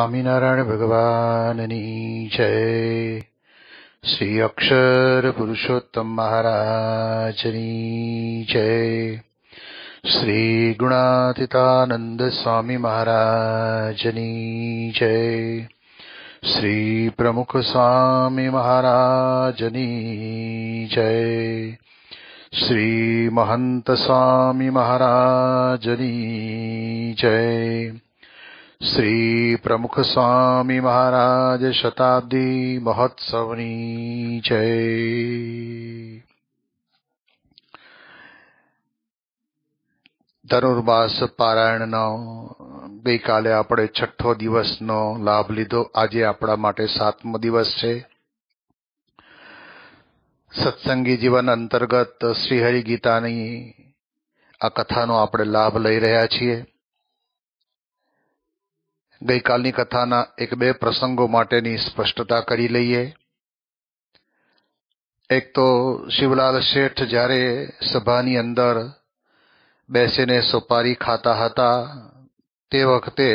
સ્વામિનારાયણ ભગવાનની જય શ્રી અક્ષર પુરુષોત્તમ મહારાજની જય શ્રી ગુણાતીતાનંદ સ્વામી મહારાજની જય શ્રી પ્રમુખ સ્વામી મહારાજની જય શ્રી મહંત સ્વામી મહારાજની જય શ્રી પ્રમુખ સ્વામી મહારાજ શતાબ્દી મહોત્સવની જય ધનુર્માસ પારાયણનો ગઈકાલે આપણે છઠ્ઠો દિવસનો લાભ લીધો આજે આપણા માટે સાતમો દિવસ છે સત્સંગી જીવન અંતર્ગત શ્રીહરિ ગીતાની આ કથાનો આપણે લાભ લઈ રહ્યા છીએ ગઈકાલની કથાના એક બે પ્રસંગો માટેની સ્પષ્ટતા કરી લઈએ એક તો શિવલાલ શેઠ જ્યારે સભાની અંદર બેસીને સોપારી ખાતા હતા તે વખતે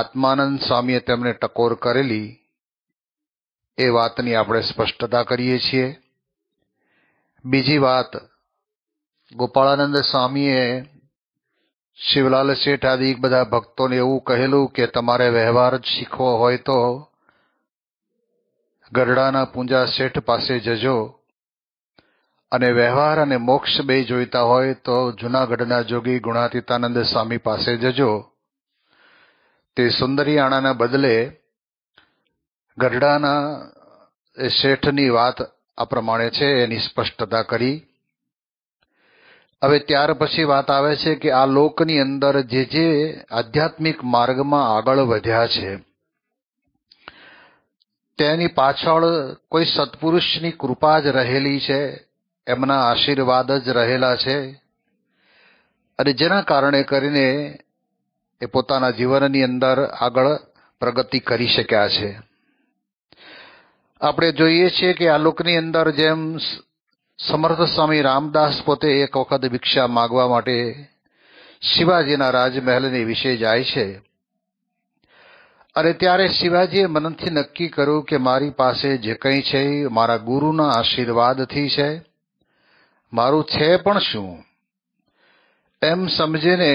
આત્માનંદ સ્વામીએ તેમને ટકોર કરેલી એ વાતની આપણે સ્પષ્ટતા કરીએ છીએ બીજી વાત ગોપાળાનંદ સ્વામીએ શિવલાલ શેઠ આદિ બધા ભક્તોને એવું કહેલું કે તમારે વ્યવહાર જ શીખવો હોય તો ગરડાના પૂંજા શેઠ પાસે જજો અને વ્યવહાર અને મોક્ષ બે જોઈતા હોય તો જૂનાગઢના જોગી ગુણાતીતાનંદ સ્વામી પાસે જજો તે સુંદરીયાણાના બદલે ગરડાના શેઠની વાત આ પ્રમાણે છે એની સ્પષ્ટતા કરી હવે ત્યાર પછી વાત આવે છે કે આ લોકની અંદર જે જે આધ્યાત્મિક માર્ગમાં આગળ વધ્યા છે તેની પાછળ કોઈ સત્પુરુષની કૃપા જ રહેલી છે એમના આશીર્વાદ જ રહેલા છે અને જેના કારણે કરીને એ પોતાના જીવનની અંદર આગળ પ્રગતિ કરી શક્યા છે આપણે જોઈએ છીએ કે આ લોકની અંદર જેમ સમર્થ સ્વામી રામદાસ પોતે એક વખત ભિક્ષા માગવા માટે શિવાજીના રાજમહેલની વિશે જાય છે અને ત્યારે શિવાજીએ મનથી નક્કી કર્યું કે મારી પાસે જે કંઈ છે મારા ગુરુના આશીર્વાદથી છે મારું છે પણ શું એમ સમજીને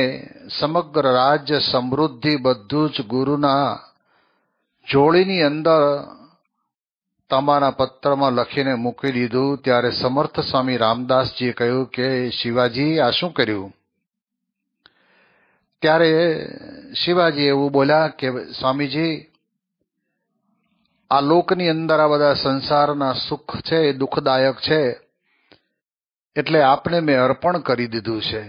સમગ્ર રાજ્ય સમૃદ્ધિ બધું જ ગુરુના જોડીની અંદર તમારા પત્રમાં લખીને મૂકી દીધું ત્યારે સમર્થ સ્વામી રામદાસજીએ કહ્યું કે શિવાજી આ શું કર્યું ત્યારે શિવાજી એવું બોલ્યા કે સ્વામીજી આ લોકની અંદર આ બધા સંસારના સુખ છે એ દુઃખદાયક છે એટલે આપને મેં અર્પણ કરી દીધું છે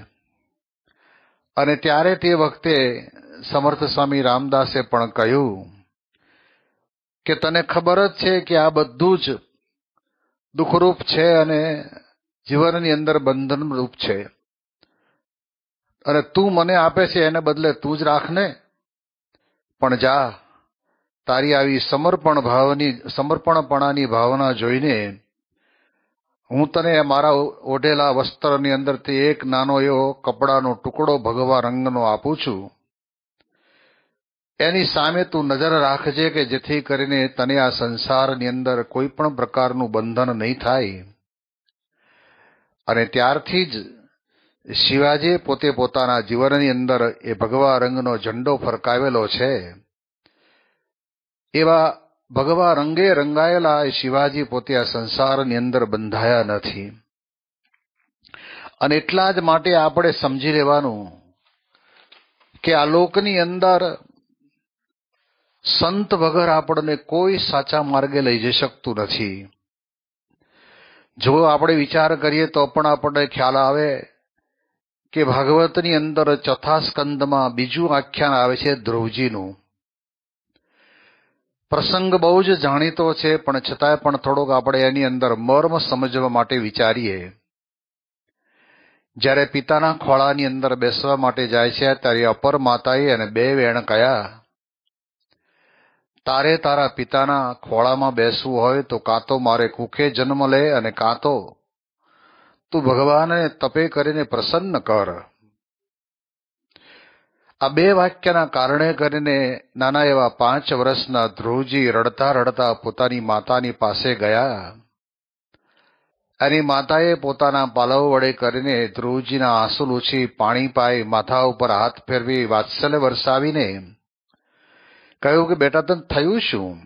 અને ત્યારે તે વખતે સમર્થ સ્વામી રામદાસે પણ કહ્યું કે તને ખબર જ છે કે આ બધું જ દુઃખરૂપ છે અને જીવનની અંદર બંધનરૂપ છે અને તું મને આપે છે એને બદલે તું જ રાખને પણ જા તારી આવી સમર્પણ ભાવની સમર્પણપણાની ભાવના જોઈને હું તને મારા ઓઢેલા વસ્ત્રની અંદરથી એક નાનો એવો કપડાનો ટુકડો ભગવા રંગનો આપું છું એની સામે તું નજર રાખજે કે જેથી કરીને તને આ સંસારની અંદર કોઈ પણ પ્રકારનું બંધન નહીં થાય અને ત્યારથી જ શિવાજીએ પોતે પોતાના જીવનની અંદર એ ભગવા રંગનો ઝંડો ફરકાવેલો છે એવા ભગવા રંગે રંગાયેલા એ શિવાજી પોતે આ સંસારની અંદર બંધાયા નથી અને એટલા જ માટે આપણે સમજી લેવાનું કે આ લોકની અંદર સંત વગર આપણને કોઈ સાચા માર્ગે લઈ જઈ શકતું નથી જો આપણે વિચાર કરીએ તો પણ આપણને ખ્યાલ આવે કે ભાગવતની અંદર ચોથા સ્કંદમાં બીજું આખ્યાન આવે છે ધ્રુવજીનું પ્રસંગ બહુ જ જાણીતો છે પણ છતાંય પણ થોડોક આપણે એની અંદર મર્મ સમજવા માટે વિચારીએ જ્યારે પિતાના ખોળાની અંદર બેસવા માટે જાય છે ત્યારે અપર માતાએ અને બે વેણ કયા તારે તારા પિતાના ખોળામાં બેસવું હોય તો કાં તો મારે કુખે જન્મ લે અને કાં તો તું ભગવાનને તપે કરીને પ્રસન્ન કર આ બે વાક્યના કારણે કરીને નાના એવા પાંચ વર્ષના ધ્રુવજી રડતા રડતા પોતાની માતાની પાસે ગયા એની માતાએ પોતાના પાલવ વડે કરીને ધ્રુવજીના આંસુ લૂછી પાણી પાઈ માથા ઉપર હાથ ફેરવી વાત્સલ્ય વરસાવીને કહ્યું કે બેટા તને થયું શું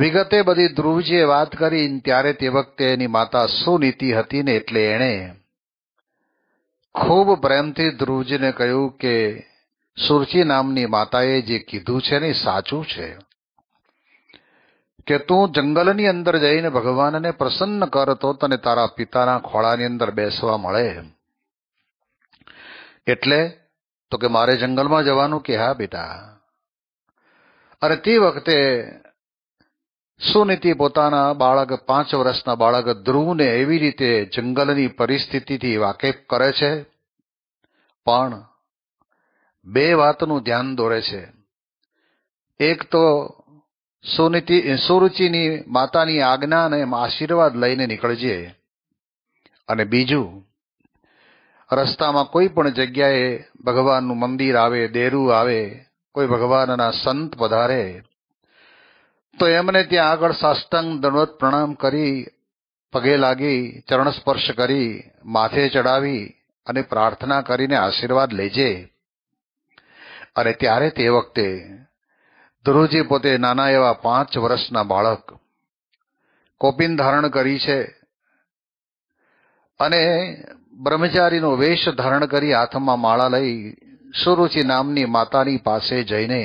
વિગતે બધી ધ્રુવજીએ વાત કરી ત્યારે તે વખતે એની માતા સુનીતિ હતી ને એટલે એણે ખૂબ પ્રેમથી ધ્રુવજીને કહ્યું કે સુરચી નામની માતાએ જે કીધું છે ને સાચું છે કે તું જંગલની અંદર જઈને ભગવાનને પ્રસન્ન કર તો તને તારા પિતાના ખોળાની અંદર બેસવા મળે એટલે તો કે મારે જંગલમાં જવાનું કે હા બેટા અરે તે વખતે સુનીતિ પોતાના બાળક પાંચ વર્ષના બાળક ધ્રુવને એવી રીતે જંગલની પરિસ્થિતિથી વાકેફ કરે છે પણ બે વાતનું ધ્યાન દોરે છે એક તો સુનીતિ સુરુચિની માતાની આજ્ઞા અને આશીર્વાદ લઈને નીકળજે અને બીજું રસ્તામાં કોઈ પણ જગ્યાએ ભગવાનનું મંદિર આવે દેરું આવે કોઈ ભગવાનના સંત વધારે તો એમને ત્યાં આગળ સાષ્ટાંગ દણવત પ્રણામ કરી પગે લાગી ચરણ સ્પર્શ કરી માથે ચડાવી અને પ્રાર્થના કરીને આશીર્વાદ લેજે અને ત્યારે તે વખતે ધ્રુવજી પોતે નાના એવા પાંચ વર્ષના બાળક કોપિન ધારણ કરી છે અને બ્રહ્મચારીનો વેશ ધારણ કરી હાથમાં માળા લઈ સુરુચિ નામની માતાની પાસે જઈને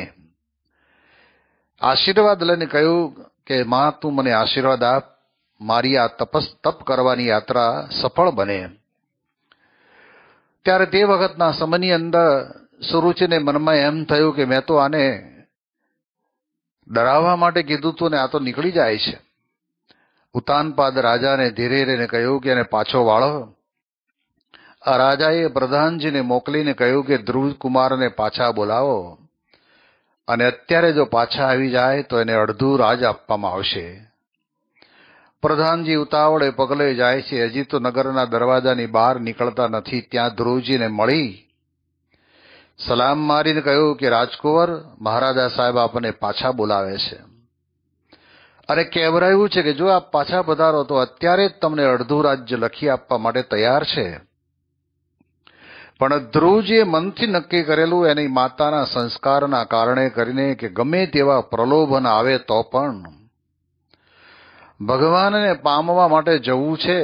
આશીર્વાદ લઈને કહ્યું કે માં તું મને આશીર્વાદ આપ મારી આ તપસ તપ કરવાની યાત્રા સફળ બને ત્યારે તે વખતના સમયની અંદર સુરુચિને મનમાં એમ થયું કે મેં તો આને ડરાવવા માટે કીધું તું ને આ તો નીકળી જાય છે ઉતાનપાદ રાજાને ધીરે ધીરે કહ્યું કે એને પાછો વાળો આ રાજાએ પ્રધાનજીને મોકલીને કહ્યું કે ધ્રુવકુમારને પાછા બોલાવો અને અત્યારે જો પાછા આવી જાય તો એને અડધું રાજ આપવામાં આવશે પ્રધાનજી ઉતાવળે પગલે જાય છે હજી તો નગરના દરવાજાની બહાર નીકળતા નથી ત્યાં ધ્રુવજીને મળી સલામ મારીને કહ્યું કે રાજકુંવર મહારાજા સાહેબ આપને પાછા બોલાવે છે અને કહેવરાયું છે કે જો આપ પાછા પધારો તો અત્યારે જ તમને અડધું રાજ્ય લખી આપવા માટે તૈયાર છે પણ ધ્રુવજીએ મનથી નક્કી કરેલું એની માતાના સંસ્કારના કારણે કરીને કે ગમે તેવા પ્રલોભન આવે તો પણ ભગવાનને પામવા માટે જવું છે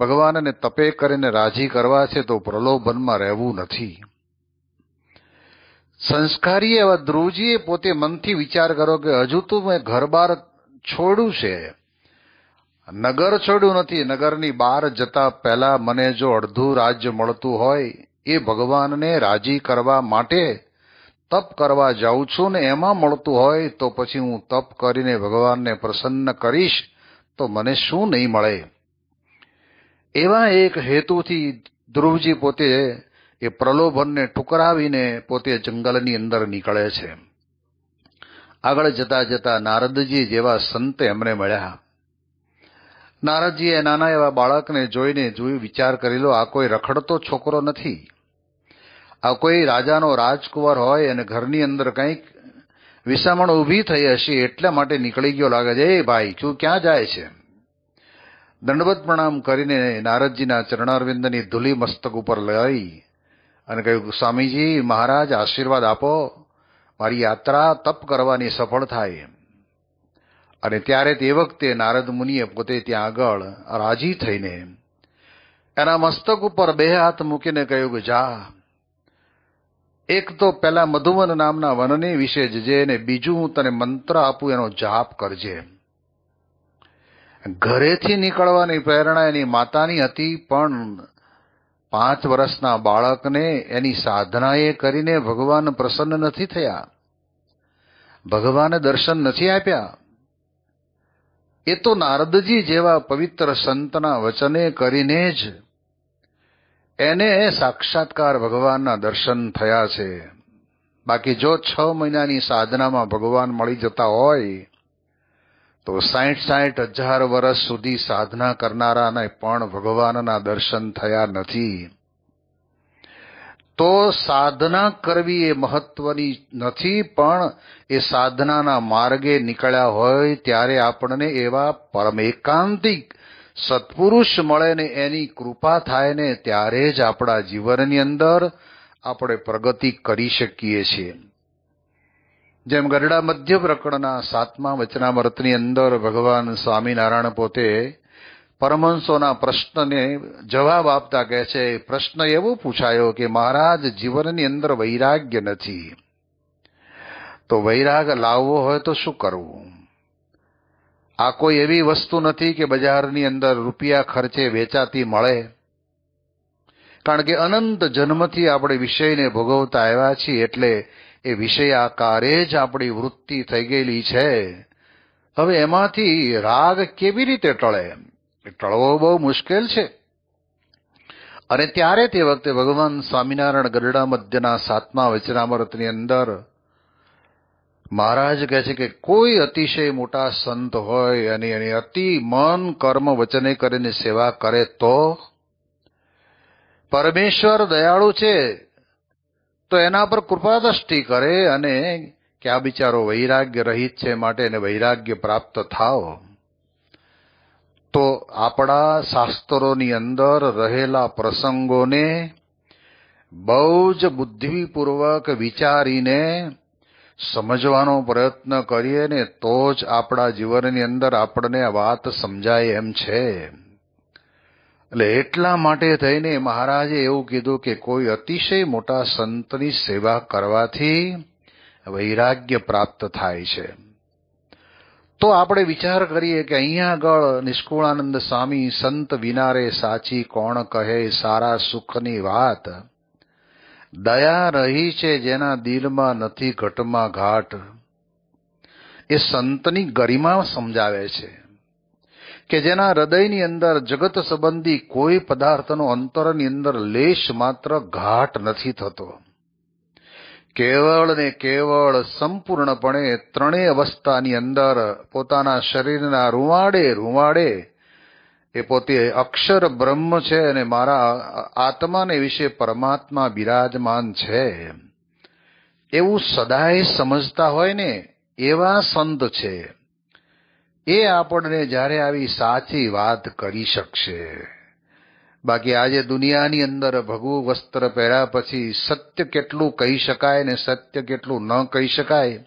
ભગવાનને તપે કરીને રાજી કરવા છે તો પ્રલોભનમાં રહેવું નથી સંસ્કારી એવા ધ્રુવજીએ પોતે મનથી વિચાર કર્યો કે હજુ તો મેં ઘર બાર છોડ્યું છે નગર છોડ્યું નથી નગરની બહાર જતા પહેલા મને જો અડધું રાજ્ય મળતું હોય એ ભગવાનને રાજી કરવા માટે તપ કરવા જાઉં છું ને એમાં મળતું હોય તો પછી હું તપ કરીને ભગવાનને પ્રસન્ન કરીશ તો મને શું નહીં મળે એવા એક હેતુથી ધ્રુવજી પોતે એ પ્રલોભનને ઠુકરાવીને પોતે જંગલની અંદર નીકળે છે આગળ જતા જતા નારદજી જેવા સંત એમને મળ્યા નારદજીએ નાના એવા બાળકને જોઈને જોયું વિચાર કરી લો આ કોઈ રખડતો છોકરો નથી આ કોઈ રાજાનો રાજકુંવર હોય અને ઘરની અંદર કંઈક વિસામણ ઊભી થઈ હશે એટલા માટે નીકળી ગયો લાગે છે એ ભાઈ તું ક્યાં જાય છે દંડવત પ્રણામ કરીને નારદજીના ચરણારવિંદની ધૂલી મસ્તક ઉપર લઈ અને કહ્યું સ્વામીજી મહારાજ આશીર્વાદ આપો મારી યાત્રા તપ કરવાની સફળ થાય અને ત્યારે તે વખતે નારદ મુનિએ પોતે ત્યાં આગળ રાજી થઈને એના મસ્તક ઉપર બે હાથ મૂકીને કહ્યું કે જા એક તો પેલા મધુવન નામના વનની વિશે જજે અને બીજું હું તને મંત્ર આપું એનો જાપ કરજે ઘરેથી નીકળવાની પ્રેરણા એની માતાની હતી પણ પાંચ વર્ષના બાળકને એની સાધનાએ કરીને ભગવાન પ્રસન્ન નથી થયા ભગવાને દર્શન નથી આપ્યા એ તો નારદજી જેવા પવિત્ર સંતના વચને કરીને જ એને સાક્ષાત્કાર ભગવાનના દર્શન થયા છે બાકી જો છ મહિનાની સાધનામાં ભગવાન મળી જતા હોય તો સાઠ સાહીઠ હજાર વર્ષ સુધી સાધના કરનારાને પણ ભગવાનના દર્શન થયા નથી તો સાધના કરવી એ મહત્વની નથી પણ એ સાધનાના માર્ગે નીકળ્યા હોય ત્યારે આપણને એવા પરમ એકાંતિક સત્પુરુષ મળે ને એની કૃપા થાય ને ત્યારે જ આપણા જીવનની અંદર આપણે પ્રગતિ કરી શકીએ છીએ જેમ ગરડા મધ્ય પ્રકરણના સાતમા વચના વચનામૃતની અંદર ભગવાન સ્વામિનારાયણ પોતે પરમહંસોના પ્રશ્નને જવાબ આપતા કહે છે પ્રશ્ન એવો પૂછાયો કે મહારાજ જીવનની અંદર વૈરાગ્ય નથી તો વૈરાગ લાવવો હોય તો શું કરવું આ કોઈ એવી વસ્તુ નથી કે બજારની અંદર રૂપિયા ખર્ચે વેચાતી મળે કારણ કે અનંત જન્મથી આપણે વિષયને ભોગવતા આવ્યા છીએ એટલે એ વિષય આકારે જ આપણી વૃત્તિ થઈ ગયેલી છે હવે એમાંથી રાગ કેવી રીતે ટળે ટળવો બહુ મુશ્કેલ છે અને ત્યારે તે વખતે ભગવાન સ્વામિનારાયણ ગરડા મધ્યના સાતમા વચનામૃતની અંદર મહારાજ કહે છે કે કોઈ અતિશય મોટા સંત હોય અને એની અતિ મન કર્મ વચને કરીને સેવા કરે તો પરમેશ્વર દયાળુ છે તો એના પર કૃપા કરે અને કે બિચારો વૈરાગ્ય રહિત છે માટે એને વૈરાગ્ય પ્રાપ્ત થાવ તો આપણા શાસ્ત્રોની અંદર રહેલા પ્રસંગોને બહુ જ બુદ્ધિપૂર્વક વિચારીને સમજવાનો પ્રયત્ન કરીએ ને તો જ આપણા જીવનની અંદર આપણને વાત સમજાય એમ છે એટલે એટલા માટે થઈને મહારાજે એવું કીધું કે કોઈ અતિશય મોટા સંતની સેવા કરવાથી વૈરાગ્ય પ્રાપ્ત થાય છે તો આપણે વિચાર કરીએ કે અહીંયા આગળ નિષ્કુળાનંદ સ્વામી સંત વિનારે સાચી કોણ કહે સારા સુખની વાત દયા રહી છે જેના દિલમાં નથી ઘટમાં ઘાટ એ સંતની ગરિમા સમજાવે છે કે જેના હૃદયની અંદર જગત સંબંધી કોઈ પદાર્થનો અંતરની અંદર લેશ માત્ર ઘાટ નથી થતો કેવળ ને કેવળ સંપૂર્ણપણે ત્રણેય અવસ્થાની અંદર પોતાના શરીરના રૂવાડે રૂવાડે એ પોતે અક્ષર બ્રહ્મ છે અને મારા આત્માને વિશે પરમાત્મા બિરાજમાન છે એવું સદાય સમજતા હોય ને એવા સંત છે એ આપણને જ્યારે આવી સાચી વાત કરી શકશે બાકી આજે દુનિયાની અંદર ભગવું વસ્ત્ર પહેર્યા પછી સત્ય કેટલું કહી શકાય ને સત્ય કેટલું ન કહી શકાય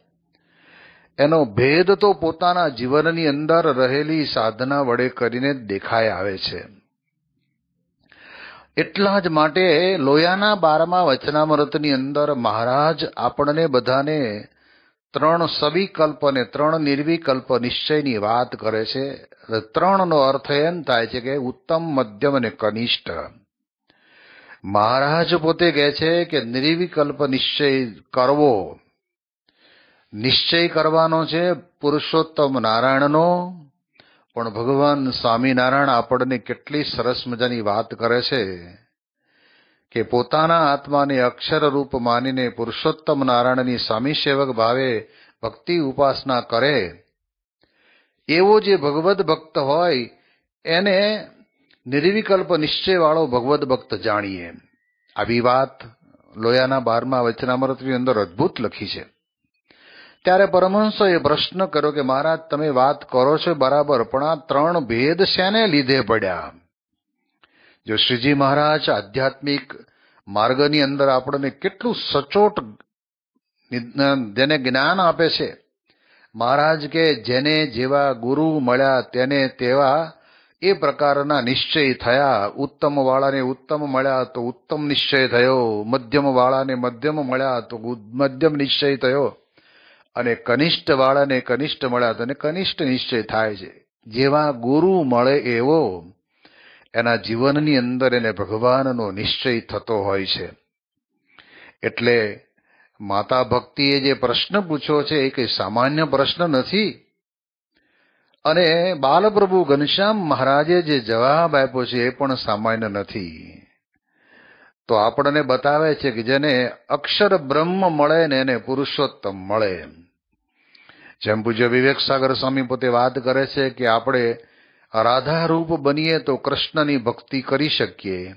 એનો ભેદ તો પોતાના જીવનની અંદર રહેલી સાધના વડે કરીને દેખાય આવે છે એટલા જ માટે લોયાના બારમા વચનામૃતની અંદર મહારાજ આપણને બધાને ત્રણ સવિકલ્પ અને ત્રણ નિર્વિકલ્પ નિશ્ચયની વાત કરે છે ત્રણનો અર્થ એમ થાય છે કે ઉત્તમ મધ્યમ અને કનિષ્ઠ મહારાજ પોતે કહે છે કે નિર્વિકલ્પ નિશ્ચય કરવો નિશ્ચય કરવાનો છે પુરુષોત્તમ નારાયણનો પણ ભગવાન સ્વામિનારાયણ આપણને કેટલી સરસ મજાની વાત કરે છે કે પોતાના આત્માને અક્ષર રૂપ માનીને પુરુષોત્તમ નારાયણની સ્વામી સેવક ભાવે ભક્તિ ઉપાસના કરે એવો જે ભગવદ્ ભક્ત હોય એને નિર્વિકલ્પ નિશ્ચયવાળો ભગવદ ભક્ત જાણીએ આવી વાત લોયાના બારમા વચનામૃતની અંદર અદ્ભુત લખી છે ત્યારે એ પ્રશ્ન કર્યો કે મહારાજ તમે વાત કરો છો બરાબર પણ આ ત્રણ ભેદ શેને લીધે પડ્યા જો શ્રીજી મહારાજ આધ્યાત્મિક માર્ગની અંદર આપણને કેટલું સચોટ જેને જ્ઞાન આપે છે મહારાજ કે જેને જેવા ગુરુ મળ્યા તેને તેવા એ પ્રકારના નિશ્ચય થયા ઉત્તમ વાળાને ઉત્તમ મળ્યા તો ઉત્તમ નિશ્ચય થયો મધ્યમ વાળાને મધ્યમ મળ્યા તો મધ્યમ નિશ્ચય થયો અને કનિષ્ઠ વાળાને કનિષ્ઠ મળ્યા તેને કનિષ્ઠ નિશ્ચય થાય છે જેવા ગુરુ મળે એવો એના જીવનની અંદર એને ભગવાનનો નિશ્ચય થતો હોય છે એટલે માતા ભક્તિએ જે પ્રશ્ન પૂછ્યો છે એ કંઈ સામાન્ય પ્રશ્ન નથી અને બાલપ્રભુ ઘનશ્યામ મહારાજે જે જવાબ આપ્યો છે એ પણ સામાન્ય નથી તો આપણને બતાવે છે કે જેને અક્ષર બ્રહ્મ મળે ને એને પુરુષોત્તમ મળે એમ જેમ પૂજ્ય વિવેક સાગર સ્વામી પોતે વાત કરે છે કે આપણે રાધારૂપ બનીએ તો કૃષ્ણની ભક્તિ કરી શકીએ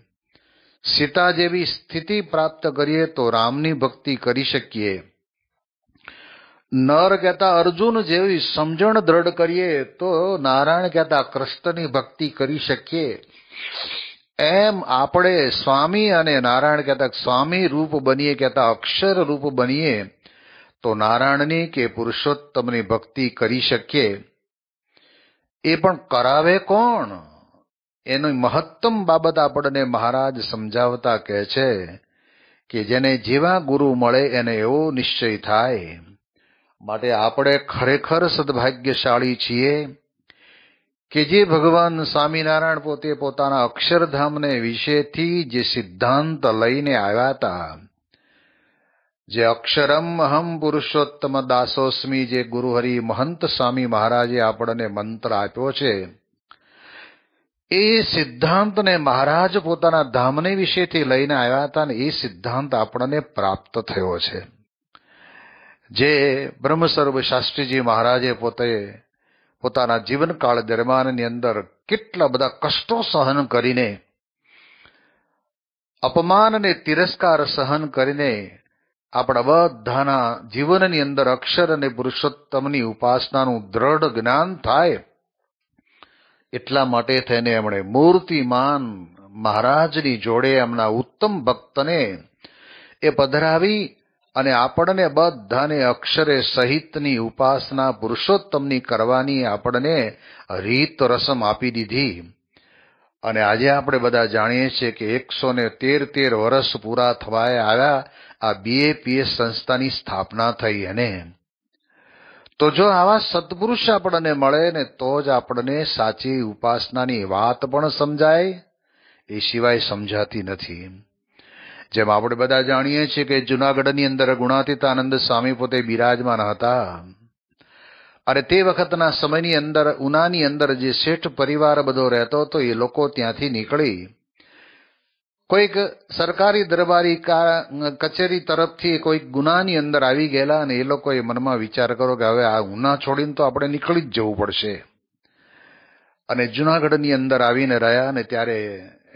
સીતા જેવી સ્થિતિ પ્રાપ્ત કરીએ તો રામની ભક્તિ કરી શકીએ નર કહેતા અર્જુન જેવી સમજણ દ્રઢ કરીએ તો નારાયણ કહેતા કૃષ્ણની ભક્તિ કરી શકીએ એમ આપણે સ્વામી અને નારાયણ કહેતા સ્વામી રૂપ બનીએ કહેતા અક્ષર રૂપ બનીએ તો નારાયણની કે પુરુષોત્તમની ભક્તિ કરી શકીએ એ પણ કરાવે કોણ એની મહત્તમ બાબત આપણને મહારાજ સમજાવતા કહે છે કે જેને જેવા ગુરુ મળે એને એવો નિશ્ચય થાય માટે આપણે ખરેખર સદભાગ્યશાળી છીએ કે જે ભગવાન સ્વામિનારાયણ પોતે પોતાના અક્ષરધામને વિશેથી જે સિદ્ધાંત લઈને આવ્યા હતા જે અક્ષરમ અહમ પુરુષોત્તમ દાસોસ્મી જે ગુરુહરિ મહંત સ્વામી મહારાજે આપણને મંત્ર આપ્યો છે એ સિદ્ધાંતને મહારાજ પોતાના ધામને વિશેથી લઈને આવ્યા હતા અને એ સિદ્ધાંત આપણને પ્રાપ્ત થયો છે જે બ્રહ્મસ્વરૂપ શાસ્ત્રીજી મહારાજે પોતે પોતાના જીવનકાળ દરમિયાનની અંદર કેટલા બધા કષ્ટો સહન કરીને અપમાન અને તિરસ્કાર સહન કરીને આપણા બધાના જીવનની અંદર અક્ષર અને પુરુષોત્તમની ઉપાસનાનું દ્રઢ જ્ઞાન થાય એટલા માટે થઈને એમણે મૂર્તિમાન મહારાજની જોડે એમના ઉત્તમ ભક્તને એ પધરાવી અને આપણને બધાને અક્ષરે સહિતની ઉપાસના પુરુષોત્તમની કરવાની આપણને રીત રસમ આપી દીધી અને આજે આપણે બધા જાણીએ છીએ કે એકસો ને તેર તેર વર્ષ પૂરા થવાય આવ્યા આ બીએપીએસ સંસ્થાની સ્થાપના થઈ અને તો જો આવા સત્પુરુષ આપણને મળે ને તો જ આપણને સાચી ઉપાસનાની વાત પણ સમજાય એ સિવાય સમજાતી નથી જેમ આપણે બધા જાણીએ છીએ કે જુનાગઢની અંદર ગુણાતીતાનંદ સ્વામી પોતે બિરાજમાન હતા અને તે વખતના સમયની અંદર ઉનાની અંદર જે શેઠ પરિવાર બધો રહેતો હતો એ લોકો ત્યાંથી નીકળી કોઈક સરકારી દરબારી કચેરી તરફથી કોઈક ગુનાની અંદર આવી ગયેલા અને એ લોકોએ મનમાં વિચાર કરો કે હવે આ ગુના છોડીને તો આપણે નીકળી જ જવું પડશે અને જુનાગઢની અંદર આવીને રહ્યા અને ત્યારે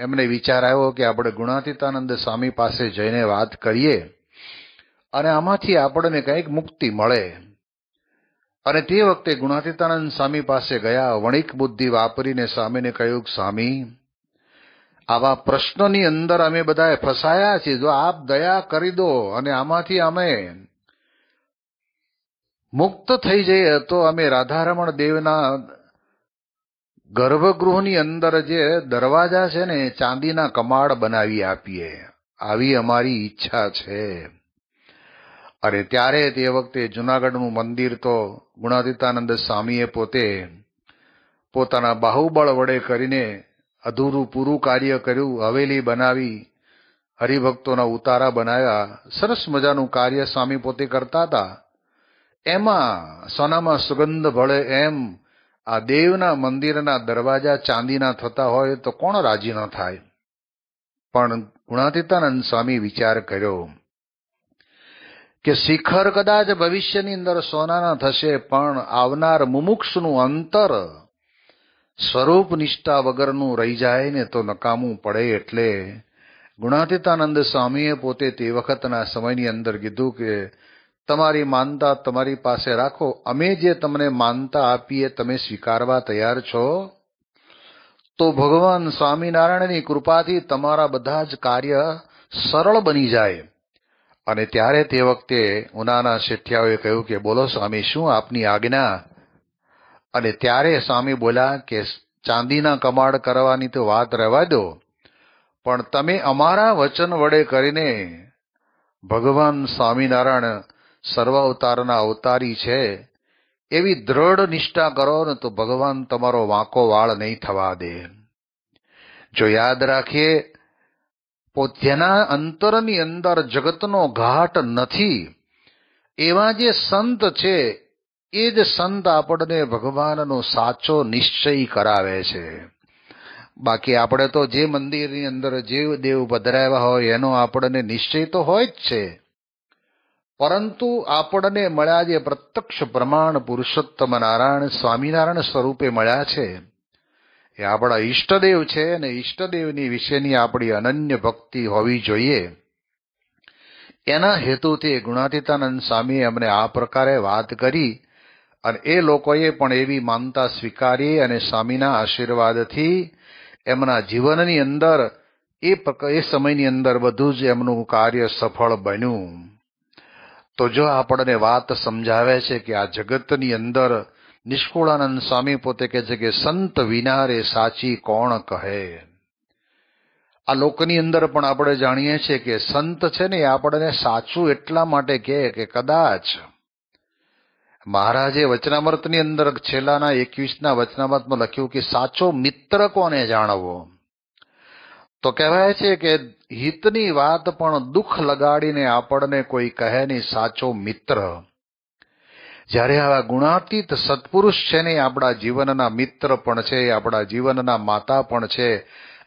એમને વિચાર આવ્યો કે આપણે ગુણાતીતાનંદ સ્વામી પાસે જઈને વાત કરીએ અને આમાંથી આપણને કંઈક મુક્તિ મળે અને તે વખતે ગુણાતીતાનંદ સ્વામી પાસે ગયા વણિક બુદ્ધિ વાપરીને સ્વામીને કહ્યું સ્વામી આવા પ્રશ્નોની અંદર અમે બધાએ ફસાયા છીએ જો આપ દયા કરી દો અને આમાંથી અમે મુક્ત થઈ જઈએ તો અમે રાધારમણ દેવના ગર્ભગૃહની અંદર જે દરવાજા છે ને ચાંદીના કમાડ બનાવી આપીએ આવી અમારી ઈચ્છા છે અરે ત્યારે તે વખતે જુનાગઢનું મંદિર તો ગુણાતીતાનંદ સ્વામીએ પોતે પોતાના બાહુબળ વડે કરીને અધૂરું પૂરું કાર્ય કર્યું હવેલી બનાવી હરિભક્તોના ઉતારા બનાવ્યા સરસ મજાનું કાર્ય સ્વામી પોતે કરતા હતા એમાં સોનામાં સુગંધ ભળે એમ આ દેવના મંદિરના દરવાજા ચાંદીના થતા હોય તો કોણ રાજી ન થાય પણ ગુણાતીતાનંદ સ્વામી વિચાર કર્યો કે શિખર કદાચ ભવિષ્યની અંદર સોનાના થશે પણ આવનાર મુમુક્ષનું અંતર સ્વરૂપ નિષ્ઠા વગરનું રહી જાય ને તો નકામું પડે એટલે ગુણાતીતાનંદ સ્વામીએ પોતે તે વખતના સમયની અંદર કીધું કે તમારી માનતા તમારી પાસે રાખો અમે જે તમને માનતા આપીએ તમે સ્વીકારવા તૈયાર છો તો ભગવાન સ્વામિનારાયણની કૃપાથી તમારા બધા જ કાર્ય સરળ બની જાય અને ત્યારે તે વખતે ઉનાના શેઠિયાઓએ કહ્યું કે બોલો સ્વામી શું આપની આજ્ઞા અને ત્યારે સ્વામી બોલ્યા કે ચાંદીના કમાડ કરવાની તો વાત રહેવા દો પણ તમે અમારા વચન વડે કરીને ભગવાન સ્વામિનારાયણ સર્વ અવતારના અવતારી છે એવી દ્રઢ નિષ્ઠા કરો ને તો ભગવાન તમારો વાંકો વાળ નહીં થવા દે જો યાદ રાખીએ પોતેના અંતરની અંદર જગતનો ઘાટ નથી એવા જે સંત છે એ જ સંત આપણને ભગવાનનો સાચો નિશ્ચય કરાવે છે બાકી આપણે તો જે મંદિરની અંદર જે દેવ પધરાવ્યા હોય એનો આપણને નિશ્ચય તો હોય જ છે પરંતુ આપણને મળ્યા જે પ્રત્યક્ષ પ્રમાણ પુરુષોત્તમ નારાયણ સ્વામિનારાયણ સ્વરૂપે મળ્યા છે એ આપણા ઈષ્ટદેવ છે અને ઈષ્ટદેવની વિશેની આપણી અનન્ય ભક્તિ હોવી જોઈએ એના હેતુથી ગુણાતીતાનંદ સ્વામીએ અમને આ પ્રકારે વાત કરી અને એ લોકોએ પણ એવી માનતા સ્વીકારી અને સ્વામીના આશીર્વાદથી એમના જીવનની અંદર એ એ સમયની અંદર બધું જ એમનું કાર્ય સફળ બન્યું તો જો આપણને વાત સમજાવે છે કે આ જગતની અંદર નિષ્કુળાનંદ સ્વામી પોતે કહે છે કે સંત વિના રે સાચી કોણ કહે આ લોકની અંદર પણ આપણે જાણીએ છીએ કે સંત છે ને એ આપણને સાચું એટલા માટે કહે કે કદાચ મહારાજે વચનામૃતની અંદર છેલ્લાના એકવીસના વચનામૃતમાં લખ્યું કે સાચો મિત્ર કોને જાણવો તો કહેવાય છે કે હિતની વાત પણ દુઃખ લગાડીને આપણને કોઈ કહે નહીં સાચો મિત્ર જ્યારે આવા ગુણાતીત સત્પુરુષ છે ને આપણા જીવનના મિત્ર પણ છે આપણા જીવનના માતા પણ છે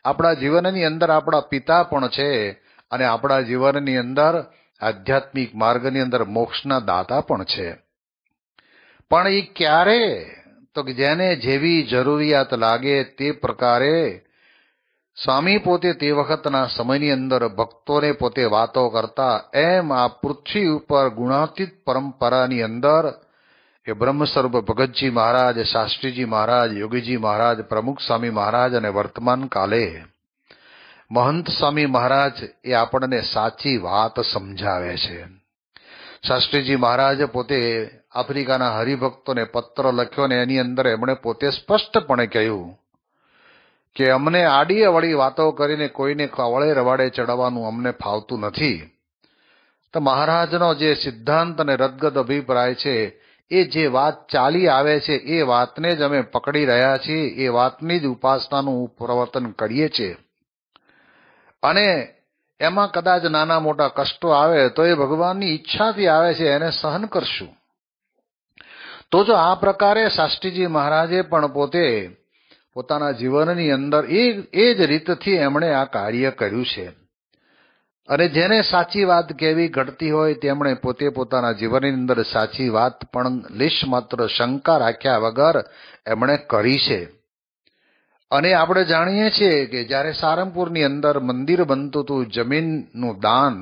આપણા જીવનની અંદર આપણા પિતા પણ છે અને આપણા જીવનની અંદર આધ્યાત્મિક માર્ગની અંદર મોક્ષના દાતા પણ છે પણ એ ક્યારે તો કે જેને જેવી જરૂરિયાત લાગે તે પ્રકારે સ્વામી પોતે તે વખતના સમયની અંદર ભક્તોને પોતે વાતો કરતા એમ આ પૃથ્વી ઉપર ગુણાતીત પરંપરાની અંદર એ બ્રહ્મસ્વરૂપ ભગતજી મહારાજ શાસ્ત્રીજી મહારાજ યોગીજી મહારાજ પ્રમુખ સ્વામી મહારાજ અને વર્તમાન કાલે મહંત સ્વામી મહારાજ એ આપણને સાચી વાત સમજાવે છે શાસ્ત્રીજી મહારાજ પોતે આફ્રિકાના હરિભક્તોને પત્ર લખ્યો ને એની અંદર એમણે પોતે સ્પષ્ટપણે કહ્યું કે અમને આડી અવળી વાતો કરીને કોઈને કવળે રવાડે ચડવાનું અમને ફાવતું નથી તો મહારાજનો જે સિદ્ધાંત અને રદગદ અભિપ્રાય છે એ જે વાત ચાલી આવે છે એ વાતને જ અમે પકડી રહ્યા છીએ એ વાતની જ ઉપાસનાનું પ્રવર્તન કરીએ છીએ અને એમાં કદાચ નાના મોટા કષ્ટો આવે તો એ ભગવાનની ઈચ્છાથી આવે છે એને સહન કરશું તો જો આ પ્રકારે શાસ્ત્રીજી મહારાજે પણ પોતે પોતાના જીવનની અંદર એ એ જ રીતથી એમણે આ કાર્ય કર્યું છે અને જેને સાચી વાત કેવી ઘટતી હોય તેમણે પોતે પોતાના જીવનની અંદર સાચી વાત પણ લેશ માત્ર શંકા રાખ્યા વગર એમણે કરી છે અને આપણે જાણીએ છીએ કે જ્યારે સારંગપુરની અંદર મંદિર બનતું હતું જમીનનું દાન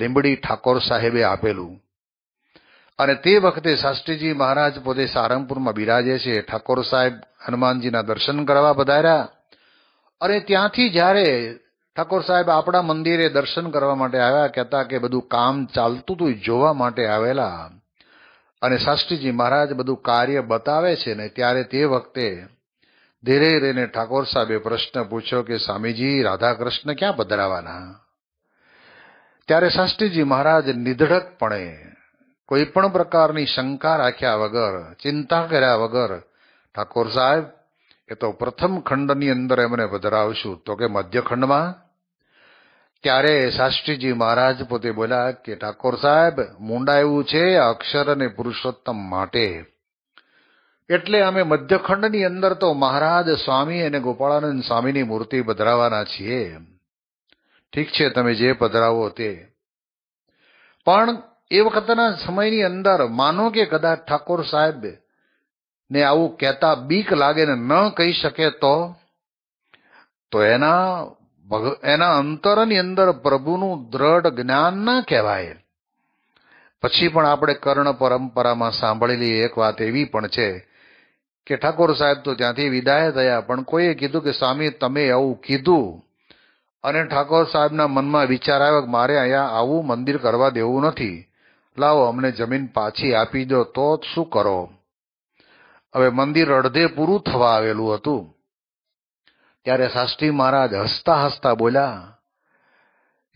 લીંબડી ઠાકોર સાહેબે આપેલું અને તે વખતે શાસ્ત્રીજી મહારાજ પોતે સારંગપુરમાં બિરાજે છે ઠાકોર સાહેબ હનુમાનજીના દર્શન કરવા પધાર્યા અને ત્યાંથી જ્યારે ઠાકોર સાહેબ આપણા મંદિરે દર્શન કરવા માટે આવ્યા કહેતા કે બધું કામ ચાલતું હતું જોવા માટે આવેલા અને શાસ્ત્રીજી મહારાજ બધું કાર્ય બતાવે છે ને ત્યારે તે વખતે ધીરે ધીરેને ઠાકોર સાહેબે પ્રશ્ન પૂછ્યો કે સ્વામીજી રાધાકૃષ્ણ ક્યાં પધરાવાના ત્યારે શાસ્ત્રીજી મહારાજ નિધડકપણે કોઈ પણ પ્રકારની શંકા રાખ્યા વગર ચિંતા કર્યા વગર ઠાકોર સાહેબ એ તો પ્રથમ ખંડની અંદર એમને પધરાવશું તો કે મધ્યખંડમાં ત્યારે શાસ્ત્રીજી મહારાજ પોતે બોલ્યા કે ઠાકોર સાહેબ એવું છે અક્ષર અને પુરુષોત્તમ માટે એટલે અમે મધ્યખંડની અંદર તો મહારાજ સ્વામી અને ગોપાળાનંદ સ્વામીની મૂર્તિ પધરાવાના છીએ ઠીક છે તમે જે પધરાવો તે પણ એ વખતના સમયની અંદર માનો કે કદાચ ઠાકોર સાહેબ ને આવું કહેતા બીક લાગે ને ન કહી શકે તો તો એના એના અંતરની અંદર પ્રભુનું દ્રઢ જ્ઞાન ના કહેવાય પછી પણ આપણે કર્ણ પરંપરામાં સાંભળેલી એક વાત એવી પણ છે કે ઠાકોર સાહેબ તો ત્યાંથી વિદાય થયા પણ કોઈએ કીધું કે સ્વામી તમે આવું કીધું અને ઠાકોર સાહેબના મનમાં વિચાર આવ્યો કે મારે અહીંયા આવું મંદિર કરવા દેવું નથી લાવો અમને જમીન પાછી આપી દો તો શું કરો હવે મંદિર અડધે પૂરું થવા આવેલું હતું ત્યારે શાસ્ત્રી મહારાજ હસતા હસતા બોલ્યા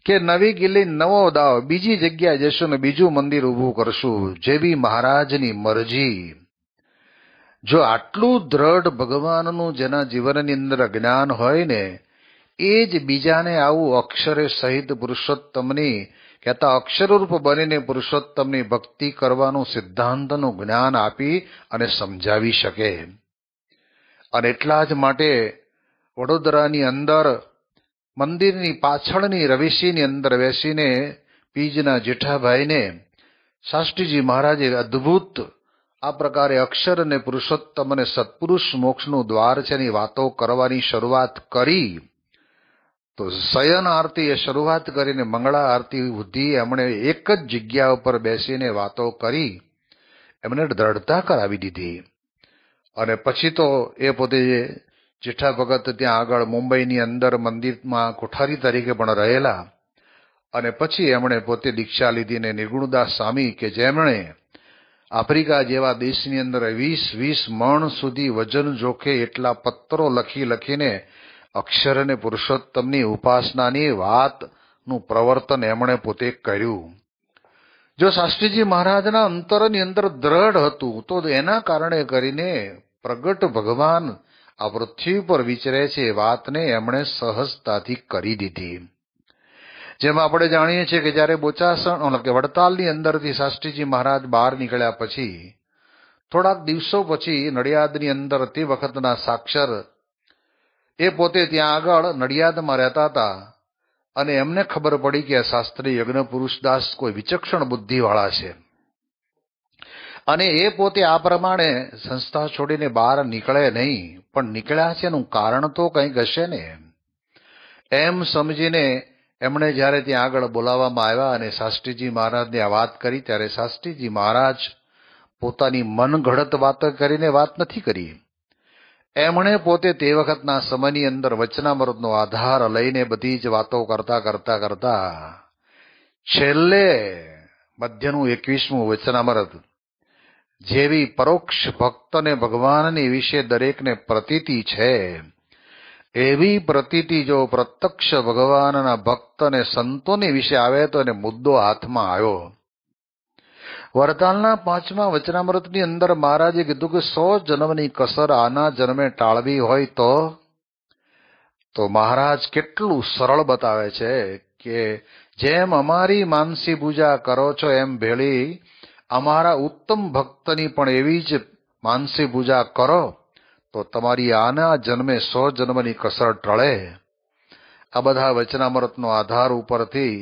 કે નવી કિલ્લી નવો દાવ બીજી જગ્યાએ જશું ને બીજું મંદિર ઊભું કરશું જેવી મહારાજની મરજી જો આટલું દ્રઢ ભગવાનનું જેના જીવનની અંદર જ્ઞાન હોય ને એ જ બીજાને આવું અક્ષરે સહિત પુરુષોત્તમની કહેતા અક્ષરરૂપ બનીને પુરુષોત્તમની ભક્તિ કરવાનું સિદ્ધાંતનું જ્ઞાન આપી અને સમજાવી શકે અને એટલા જ માટે વડોદરાની અંદર મંદિરની પાછળની રવિશીની અંદર બેસીને પીજના જેઠાભાઈને શાસ્ત્રીજી મહારાજે અદ્ભુત આ પ્રકારે અક્ષર અને પુરુષોત્તમ અને સત્પુરુષ મોક્ષનું દ્વાર છે એની વાતો કરવાની શરૂઆત કરી તો શયન આરતી એ શરૂઆત કરીને મંગળા આરતી સુધી એમણે એક જ જગ્યા ઉપર બેસીને વાતો કરી એમને દ્રઢતા કરાવી દીધી અને પછી તો એ પોતે જેઠા ભગત ત્યાં આગળ મુંબઈની અંદર મંદિરમાં કોઠારી તરીકે પણ રહેલા અને પછી એમણે પોતે દીક્ષા લીધીને નિર્ગુણદાસ સ્વામી કે જેમણે આફ્રિકા જેવા દેશની અંદર વીસ વીસ મણ સુધી વજન જોખે એટલા પત્રો લખી લખીને અક્ષર અને પુરુષોત્તમની ઉપાસનાની વાતનું પ્રવર્તન એમણે પોતે કર્યું જો શાસ્ત્રીજી મહારાજના અંતરની અંદર દ્રઢ હતું તો એના કારણે કરીને પ્રગટ ભગવાન આ પૃથ્વી પર વિચરે છે વાતને એમણે સહજતાથી કરી દીધી જેમ આપણે જાણીએ છીએ કે જ્યારે બોચાસણ કે વડતાલની અંદરથી શાસ્ત્રીજી મહારાજ બહાર નીકળ્યા પછી થોડાક દિવસો પછી નડિયાદની અંદર તે વખતના સાક્ષર એ પોતે ત્યાં આગળ નડિયાદમાં રહેતા હતા અને એમને ખબર પડી કે આ શાસ્ત્રી યજ્ઞ પુરુષદાસ કોઈ વિચક્ષણ બુદ્ધિવાળા છે અને એ પોતે આ પ્રમાણે સંસ્થા છોડીને બહાર નીકળે નહીં પણ નીકળ્યા છે એનું કારણ તો કંઈક હશે ને એમ સમજીને એમણે જ્યારે ત્યાં આગળ બોલાવવામાં આવ્યા અને શાસ્ત્રીજી મહારાજને આ વાત કરી ત્યારે શાસ્ત્રીજી મહારાજ પોતાની મનઘડત વાત કરીને વાત નથી કરી એમણે પોતે તે વખતના સમયની અંદર વચનામૃતનો આધાર લઈને બધી જ વાતો કરતા કરતા કરતા છેલ્લે મધ્યનું એકવીસમું વચનામૃત જેવી પરોક્ષ ભક્તને ભગવાનની વિશે દરેકને પ્રતીતિ છે એવી પ્રતીતિ જો પ્રત્યક્ષ ભગવાનના ભક્ત અને સંતોની વિશે આવે તો એને મુદ્દો હાથમાં આવ્યો વરતાલના પાંચમા વચનામૃતની અંદર મહારાજે કીધું કે સો જન્મની કસર આના જન્મે ટાળવી હોય તો તો મહારાજ કેટલું સરળ બતાવે છે કે જેમ અમારી માનસી પૂજા કરો છો એમ ભેળી અમારા ઉત્તમ ભક્તની પણ એવી જ માનસી પૂજા કરો તો તમારી આના જન્મે સો જન્મની કસર ટળે આ બધા વચનામૃતનો આધાર ઉપરથી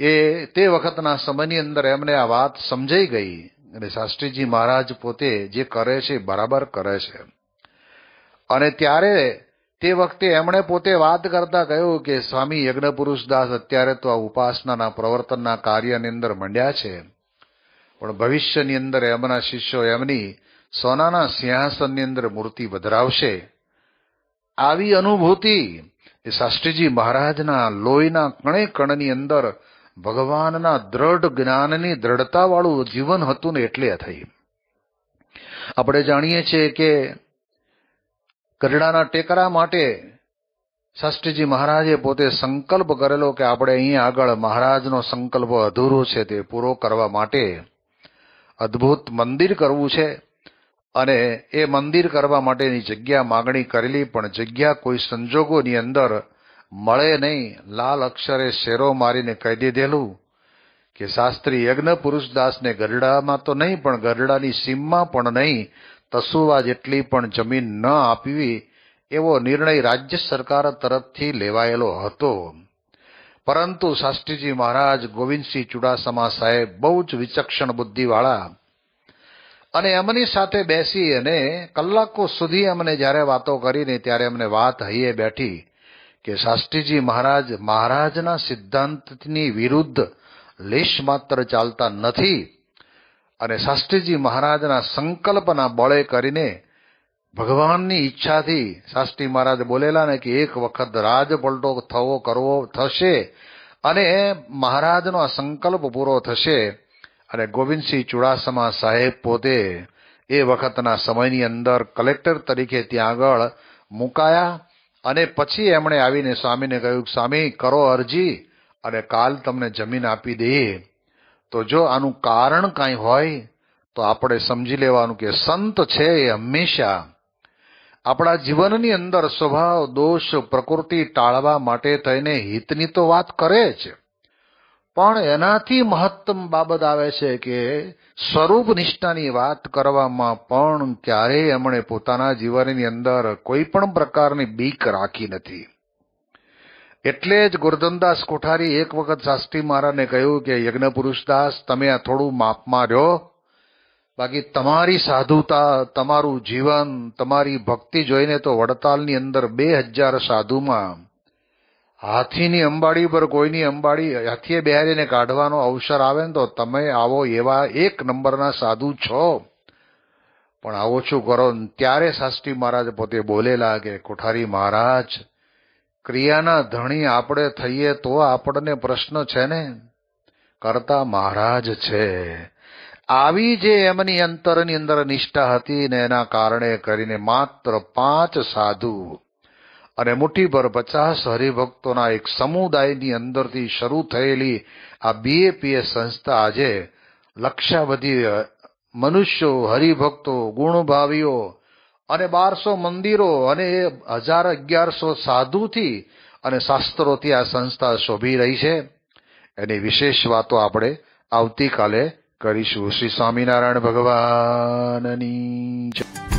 એ તે વખતના સમયની અંદર એમને આ વાત સમજાઈ ગઈ અને શાસ્ત્રીજી મહારાજ પોતે જે કરે છે બરાબર કરે છે અને ત્યારે તે વખતે એમણે પોતે વાત કરતા કહ્યું કે સ્વામી યજ્ઞપુરુષ દાસ અત્યારે તો આ ઉપાસનાના પ્રવર્તનના કાર્યની અંદર મંડ્યા છે પણ ભવિષ્યની અંદર એમના શિષ્યો એમની સોનાના સિંહાસનની અંદર મૂર્તિ વધરાવશે આવી અનુભૂતિ એ શાસ્ત્રીજી મહારાજના લોહીના કણે કણની અંદર ભગવાનના દ્રઢ જ્ઞાનની દ્રઢતાવાળું જીવન હતું ને એટલે આ થઈ આપણે જાણીએ છીએ કે ગઢડાના ટેકરા માટે શાસ્ત્રીજી મહારાજે પોતે સંકલ્પ કરેલો કે આપણે અહીં આગળ મહારાજનો સંકલ્પ અધૂરો છે તે પૂરો કરવા માટે અદ્ભુત મંદિર કરવું છે અને એ મંદિર કરવા માટેની જગ્યા માગણી કરેલી પણ જગ્યા કોઈ સંજોગોની અંદર મળે નહીં લાલ અક્ષરે શેરો મારીને કહી દીધેલું કે શાસ્ત્રી યજ્ઞ પુરુષદાસને ગરડામાં તો નહીં પણ ગરડાની સીમમાં પણ નહીં તસુવા જેટલી પણ જમીન ન આપવી એવો નિર્ણય રાજ્ય સરકાર તરફથી લેવાયેલો હતો પરંતુ શાસ્ત્રીજી મહારાજ ગોવિંદસિંહ ચુડાસમા સાહેબ બહુ જ વિચક્ષણ બુદ્ધિવાળા અને એમની સાથે બેસી અને કલાકો સુધી અમને જ્યારે વાતો કરીને ત્યારે અમને વાત હૈયે બેઠી કે શાસ્ત્રીજી મહારાજ મહારાજના સિદ્ધાંતની વિરુદ્ધ લેશ માત્ર ચાલતા નથી અને શાસ્ત્રીજી મહારાજના સંકલ્પના બળે કરીને ભગવાનની ઈચ્છાથી શાસ્ત્રી મહારાજ બોલેલા ને કે એક વખત રાજ પલટો થવો કરવો થશે અને મહારાજનો આ સંકલ્પ પૂરો થશે અને ગોવિંદસિંહ ચુડાસમા સાહેબ પોતે એ વખતના સમયની અંદર કલેક્ટર તરીકે ત્યાં આગળ મુકાયા અને પછી એમણે આવીને સ્વામીને કહ્યું સ્વામી કરો અરજી અને કાલ તમને જમીન આપી દઈએ તો જો આનું કારણ કાંઈ હોય તો આપણે સમજી લેવાનું કે સંત છે એ હંમેશા આપણા જીવનની અંદર સ્વભાવ દોષ પ્રકૃતિ ટાળવા માટે થઈને હિતની તો વાત કરે છે પણ એનાથી મહત્તમ બાબત આવે છે કે સ્વરૂપ નિષ્ઠાની વાત કરવામાં પણ ક્યારેય એમણે પોતાના જીવનની અંદર કોઈ પણ પ્રકારની બીક રાખી નથી એટલે જ ગુરધનદાસ કોઠારી એક વખત શાસ્ત્રી મહારાજને કહ્યું કે યજ્ઞ પુરુષદાસ તમે આ થોડું માપમાં રહ્યો બાકી તમારી સાધુતા તમારું જીવન તમારી ભક્તિ જોઈને તો વડતાલની અંદર બે હજાર સાધુમાં હાથીની અંબાડી પર કોઈની અંબાડી હાથીએ બિહારીને કાઢવાનો અવસર આવે ને તો તમે આવો એવા એક નંબરના સાધુ છો પણ આવો શું કરો ત્યારે શાસ્ત્રી મહારાજ પોતે બોલેલા કે કોઠારી મહારાજ ક્રિયાના ધણી આપણે થઈએ તો આપણને પ્રશ્ન છે ને કરતા મહારાજ છે આવી જે એમની અંતરની અંદર નિષ્ઠા હતી ને એના કારણે કરીને માત્ર પાંચ સાધુ અને મુઠ્ઠીભર પચાસ હરિભક્તોના એક સમુદાયની અંદરથી શરૂ થયેલી આ બીએપીએ સંસ્થા આજે લક્ષાબધી મનુષ્યો હરિભક્તો ગુણભાવીઓ અને બારસો મંદિરો અને હજાર અગિયારસો સાધુથી અને શાસ્ત્રોથી આ સંસ્થા શોભી રહી છે એની વિશેષ વાતો આપણે આવતીકાલે કરીશું શ્રી સ્વામિનારાયણ ભગવાનની